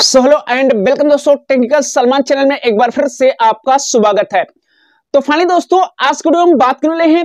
so hello and welcome दोस्तों technical Salman channel में एक बार फिर से आपका स्वागत है तो फाइनली दोस्तों आज के वीडियो में बात करने वाले हैं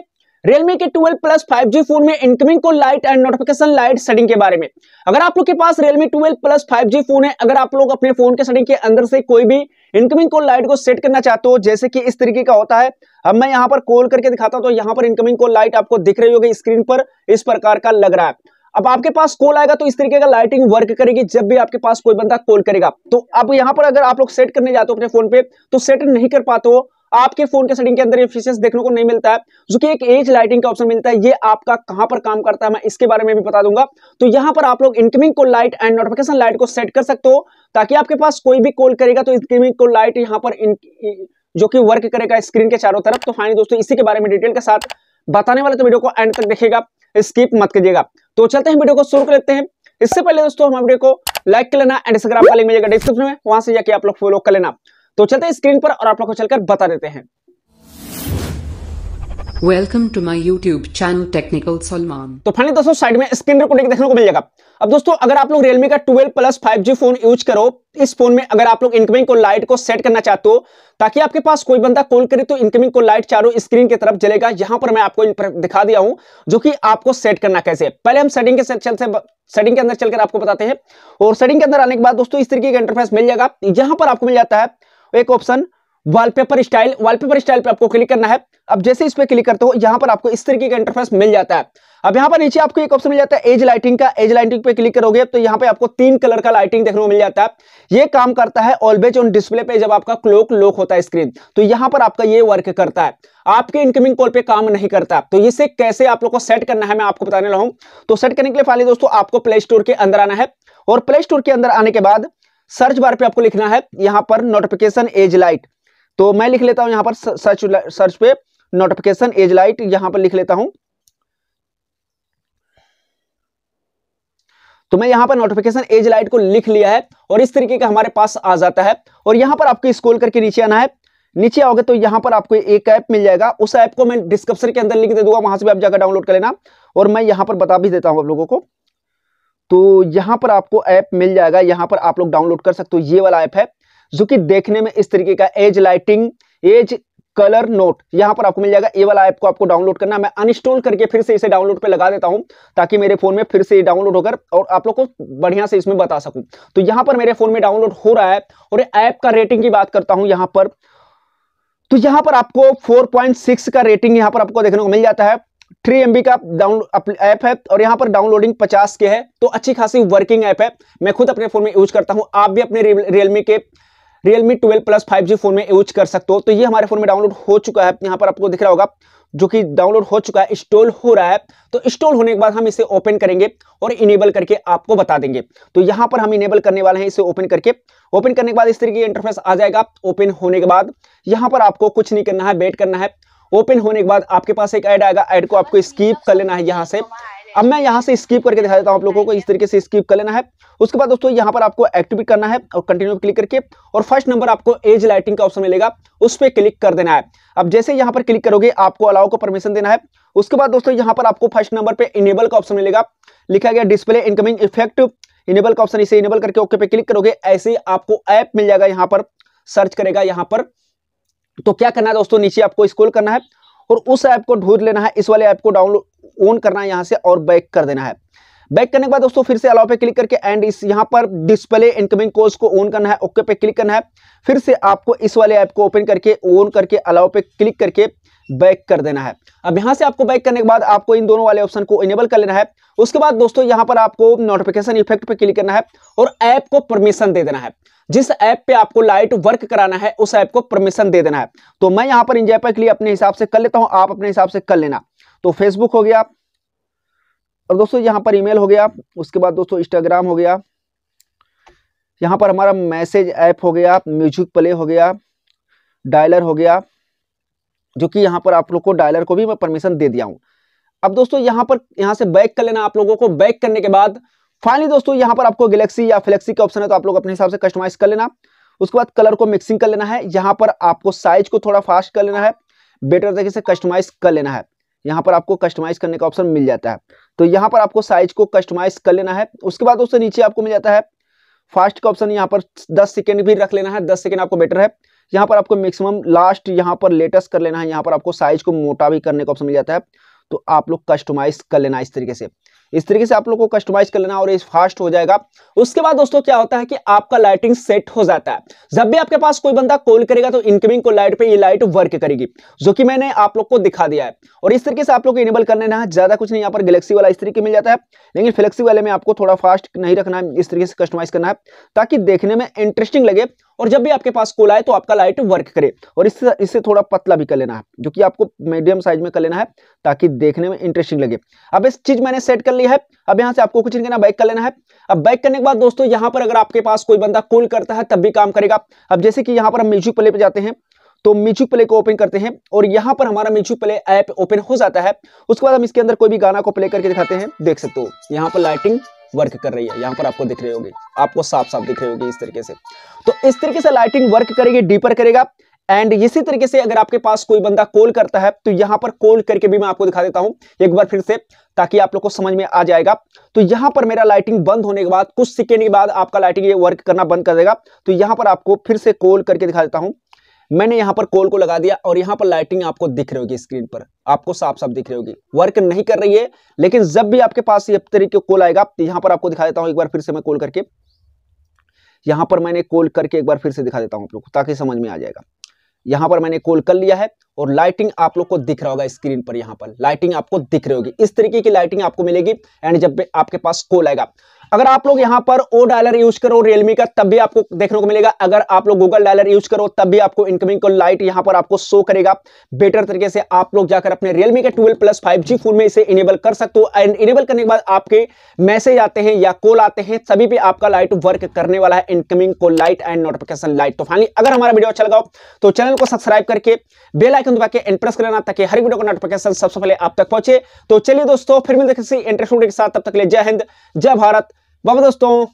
Realme के 12 प्लस 5G फोन में इनकमिंग को light and notification light setting के बारे में अगर आप लोग के पास Realme 12 Plus 5G फोन है अगर आप लोग अपने फोन के सेटिंग के अंदर से कोई भी इनकमिंग कॉल लाइट को सेट करना चाहते हो जैसे कि इस तरीके का होता है अब मैं यहाँ पर कॉल करके दिखाता हूँ तो यहाँ पर इनकमिंग कॉल लाइट आपको दिख रही होगी स्क्रीन पर इस प्रकार का लग रहा है अब आपके पास कॉल आएगा तो इस तरीके का लाइटिंग वर्क करेगी जब भी आपके पास कोई बंदा कॉल करेगा तो अब यहाँ पर अगर आप लोग सेट करने जाते हो अपने फोन पे तो सेट नहीं कर पाते हो आपके फोन के सेटिंग के अंदर ये फीचर्स देखने को नहीं मिलता है जो कि एक एज लाइटिंग का ऑप्शन मिलता है ये आपका कहां पर काम करता है मैं इसके बारे में भी बता दूंगा तो यहां पर आप लोग इनकमिंग को लाइट एंड नोटिफिकेशन लाइट को सेट कर सकते हो ताकि आपके पास कोई भी कॉल करेगा तो इनकमिंग को लाइट यहाँ पर इन, जो कि वर्क करेगा स्क्रीन के चारों तरफ तो फाइनली दोस्तों इसी के बारे में डिटेल के साथ बताने वाले तो वीडियो को एंड तक देखेगा स्किप मत कीजिएगा तो चलते हैं वीडियो को शुरू कर लेते हैं इससे पहले दोस्तों हमारे वीडियो को लाइक कर लेना एंड इंस्टाग्राम का लिंक मिलेगा डिस्क्रिप्शन में वहां से जाके आप लोग फॉलो कर लेना तो चलते हैं स्क्रीन पर और आप लोग को चलकर बता देते हैं welcome to my YouTube channel technical Salman तो फाइनली दोस्तों साइड में स्क्रीन रिकॉर्डिंग देखने को मिल जाएगा अब दोस्तों अगर आप लोग रियलमी का 12 प्लस 5G फोन यूज करो इस फोन में अगर आप लोग इनकमिंग को लाइट को सेट करना चाहते हो ताकि आपके पास कोई बंदा कॉल करे तो इनकमिंग को लाइट चारों स्क्रीन की तरफ जलेगा यहां पर मैं आपको दिखा दिया हूं जो कि आपको सेट करना कैसे पहले हम सेटिंग के चलते सेटिंग के अंदर चलकर आपको बताते हैं और सेटिंग के अंदर आने के बाद दोस्तों इस तरीके का इंटरफेस मिल जाएगा यहां पर आपको मिल जाता है एक option wallpaper style wallpaper style पे आपको क्लिक करना है अब जैसे इस पर क्लिक करते हो यहां पर आपको इस तरीके का इंटरफेस मिल जाता है अब यहां पर नीचे आपको एक ऑप्शन मिल जाता है एज लाइटिंग का एज लाइटिंग पे क्लिक करोगे तो यहां पे आपको तीन कलर का लाइटिंग देखने को मिल जाता है ये काम करता है ऑलवेज ऑन डिस्प्ले पे जब आपका क्लोक लोक होता है स्क्रीन तो यहाँ पर आपका ये वर्क करता है आपके इनकमिंग कॉल पे काम नहीं करता तो इसे कैसे आप लोग को सेट करना है मैं आपको बताने लगा तो सेट करने के लिए फाइल दोस्तों आपको प्ले स्टोर के अंदर आना है और प्ले स्टोर के अंदर आने के बाद सर्च बार पे आपको लिखना है यहां पर नोटिफिकेशन एज लाइट तो मैं लिख लेता हूं यहां पर सर्च सर्च पे नोटिफिकेशन एज लाइट यहां पर लिख लेता हूं तो मैं यहां पर नोटिफिकेशन एज लाइट को लिख लिया है और इस तरीके का हमारे पास आ जाता है और यहां पर आपको स्कोल करके नीचे आना है नीचे आओगे तो यहां पर आपको एक ऐप मिल जाएगा उस ऐप को मैं डिस्क्रिप्शन के अंदर लिख दे दूंगा वहां से भी आप जाकर डाउनलोड कर लेना और मैं यहां पर बता भी देता हूं आप लोगों को तो यहां पर आपको ऐप मिल जाएगा यहां पर आप लोग डाउनलोड कर सकते हो ये वाला ऐप है जो कि देखने में इस तरीके का edge lighting edge colour note यहां पर आपको मिल जाएगा ये वाला ऐप को आपको डाउनलोड करना मैं अनइंस्टॉल करके फिर से इसे डाउनलोड पे लगा देता हूं ताकि मेरे फोन में फिर से डाउनलोड होकर और आप लोग को बढ़िया से इसमें बता सकूं तो यहां पर मेरे फोन में डाउनलोड हो रहा है और ऐप का रेटिंग की बात करता हूं यहां पर तो यहां पर आपको 4.6 का रेटिंग यहां पर आपको देखने को मिल जाता है थ्री एम का डाउन ऐप है और यहाँ पर डाउनलोडिंग 50 के है तो अच्छी खासी वर्किंग ऐप है मैं खुद अपने फोन में यूज करता हूँ आप भी अपने रियलमी के Realme 12 Plus 5G फोन में यूज कर सकते हो तो ये हमारे फोन में डाउनलोड हो चुका है यहाँ पर आपको दिख रहा होगा जो कि डाउनलोड हो चुका है इंस्टॉल हो रहा है तो इंस्टॉल होने के बाद हम इसे ओपन करेंगे और इनेबल करके आपको बता देंगे तो यहाँ पर हम इनेबल करने वाले हैं इसे ओपन करके ओपन करने के बाद इस तरीके इंटरफेस आ जाएगा ओपन होने के बाद यहाँ पर आपको कुछ नहीं करना है वेट करना है ओपन होने के बाद आपके पास एक ऐड आएगा ऐड को आपको स्कीप कर लेना है यहाँ से अब मैं यहाँ से स्किप करके दिखा देता हूँ आप लोगों को इस तरीके से स्किप कर लेना है उसके बाद दोस्तों यहाँ पर आपको एक्टिवेट करना है और कंटिन्यू क्लिक करके और फर्स्ट नंबर आपको एज लाइटिंग का ऑप्शन मिलेगा उस पर क्लिक कर देना है अब जैसे यहाँ पर क्लिक करोगे आपको अलाउ को परमिशन देना है उसके बाद दोस्तों यहाँ पर आपको फर्स्ट नंबर पर इनेबल का ऑप्शन मिलेगा लिखा गया डिस्प्ले इनकमिंग इफेक्ट इनेबल का ऑप्शन इसे इनेबल करके ओके पे क्लिक करोगे ऐसे आपको ऐप मिल जाएगा यहाँ पर सर्च करेगा यहाँ पर तो क्या करना है दोस्तों नीचे आपको स्कोल करना है और उस ऐप को ढूंढ लेना है इस वाले ऐप को डाउनलोड ऑन करना है यहां से और बैक कर देना है बैक करने के बाद दोस्तों फिर से अलाउ पे क्लिक करके एंड इस यहां पर डिस्प्ले इनकमिंग कोर्स को ऑन करना है ओके पे क्लिक करना है फिर से आपको इस वाले ऐप को ओपन करके ऑन करके अलाउ पे क्लिक करके बैक कर देना है अब यहां से आपको बैक करने के बाद आपको इन दोनों वाले ऑप्शन को इनेबल कर लेना है उसके बाद दोस्तों यहां पर आपको नोटिफिकेशन इफेक्ट पे क्लिक करना है और ऐप को परमिशन दे देना है जिस ऐप पे आपको लाइट वर्क कराना है उस ऐप को परमिशन दे देना है तो मैं यहां पर इंजॉय पर के लिए अपने हिसाब से कर लेता हूं आप अपने हिसाब से कर लेना तो फेसबुक हो गया और दोस्तों यहाँ पर ईमेल हो गया उसके बाद दोस्तों इंस्टाग्राम हो गया यहाँ पर हमारा मैसेज ऐप हो गया म्यूजिक प्ले हो गया डायलर हो गया जो कि यहाँ पर आप लोग को डायलर को भी मैं परमिशन दे दिया हूँ अब दोस्तों यहाँ पर यहाँ से बैक कर लेना आप लोगों को बैक करने के बाद फाइनली दोस्तों यहाँ पर आपको गैलेक्सी या फ्लेक्सी का ऑप्शन है तो आप लोग अपने हिसाब से कस्टमाइज कर लेना उसके बाद कलर को मिक्सिंग कर लेना है यहाँ पर आपको साइज को थोड़ा फास्ट कर लेना है बेटर तरीके से कस्टमाइज कर लेना है यहाँ पर आपको कस्टमाइज करने का ऑप्शन मिल जाता है तो यहाँ पर आपको साइज को कस्टमाइज कर लेना है उसके बाद उससे नीचे आपको मिल जाता है फास्ट का ऑप्शन यहाँ पर दस सेकेंड भी रख लेना है दस सेकेंड आपको बेटर है यहाँ पर आपको मैक्सिमम लास्ट यहाँ पर लेटेस्ट कर लेना है यहाँ पर आपको साइज को मोटा भी करने का ऑप्शन मिल जाता है तो आप लोग कस्टमाइज कर लेना इस तरीके से इस तरीके से आप लोग को कस्टमाइज कर लेना और ये फास्ट हो जाएगा उसके बाद दोस्तों क्या होता है कि आपका लाइटिंग सेट हो जाता है जब भी आपके पास कोई बंदा कॉल करेगा तो इनकमिंग को लाइट पे ये लाइट वर्क करेगी जो कि मैंने आप लोग को दिखा दिया है और इस तरीके से आप लोग को इनेबल कर लेना है ज्यादा कुछ नहीं यहाँ पर गलेक्सी वाला इस तरीके मिल जाता है लेकिन फ्लेक्सी वाले में आपको थोड़ा फास्ट नहीं रखना है इस तरीके से कस्टमाइज करना है ताकि देखने में इंटरेस्टिंग लगे और जब भी आपके पास कॉल आए तो आपका लाइट वर्क करे और इससे इससे थोड़ा पतला भी कर लेना है जो कि आपको मीडियम साइज में कर लेना है ताकि देखने में इंटरेस्टिंग लगे अब इस चीज मैंने सेट कर लिया है अब यहां से आपको कुछ नहीं करना बैक कर लेना है अब बैक करने के बाद दोस्तों यहां पर अगर आपके पास कोई बंदा कॉल करता है तब भी काम करेगा अब जैसे कि यहां पर हम म्यूजिक प्ले पर जाते हैं तो म्यूजिक प्ले को ओपन करते हैं और यहां पर हमारा म्यूजिक प्ले ऐप ओपन हो जाता है उसके बाद हम इसके अंदर कोई भी गाना को प्ले करके दिखाते हैं देख सकते हो यहाँ पर लाइटिंग वर्क कर रही है यहाँ पर आपको दिख रही होगी आपको साफ साफ दिख रही होगी इस तरीके से तो इस तरीके से लाइटिंग वर्क करेगी डीपर करेगा एंड इसी तरीके से अगर आपके पास कोई बंदा कॉल करता है तो यहां पर कॉल करके भी मैं आपको दिखा देता हूं एक बार फिर से ताकि आप लोग को समझ में आ जाएगा तो यहां पर मेरा लाइटिंग बंद होने के बाद कुछ सेकेंड के बाद आपका लाइटिंग ये वर्क करना बंद कर देगा तो यहां पर आपको फिर से कॉल करके दिखा देता हूं मैंने यहां पर कॉल को लगा दिया और यहाँ पर लाइटिंग आपको दिख रही होगी स्क्रीन पर आपको साफ साफ दिख रही होगी वर्क नहीं कर रही है लेकिन जब भी आपके पास ये तरीके कॉल आएगा तो यहां पर आपको दिखा देता हूँ एक बार फिर से मैं कॉल करके यहां पर मैंने कॉल करके एक बार फिर से दिखा देता हूं आप लोग को ताकि समझ में आ जाएगा यहाँ पर मैंने कॉल कर लिया है और लाइटिंग आप लोग को दिख रहा होगा स्क्रीन पर यहाँ पर लाइटिंग आपको दिख रही होगी इस तरीके की लाइटिंग आपको मिलेगी एंड जब आपके पास कॉल आएगा अगर आप लोग यहां पर ओ डायलर यूज करो रियलमी का तब भी आपको देखने को मिलेगा अगर आप लोग गूगल डायलर यूज करो तब भी आपको इनकमिंग को लाइट यहां पर आपको शो करेगा बेटर तरीके से आप लोग जाकर अपने रियलमी के twelve plus five G phone में इसे इनेबल कर सकते हो एंड इनेबल करने के बाद आपके मैसेज आते हैं या कॉल आते हैं सभी पे आपका लाइट वर्क करने वाला है इनकमिंग को लाइट एंड नोटिफिकेशन लाइट तो फाइनली अगर हमारा वीडियो अच्छा लगाओ तो चैनल को सब्सक्राइब करके बेल आइकन दबा के एंड प्रेस करना ताकि हर वीडियो का नोटिफिकेशन सबसे पहले आप तक पहुंचे तो चलिए दोस्तों फिर मिलते देखिए इंटरेस्ट के साथ तब तक ले जय हिंद जय भारत बाबा दोस्तों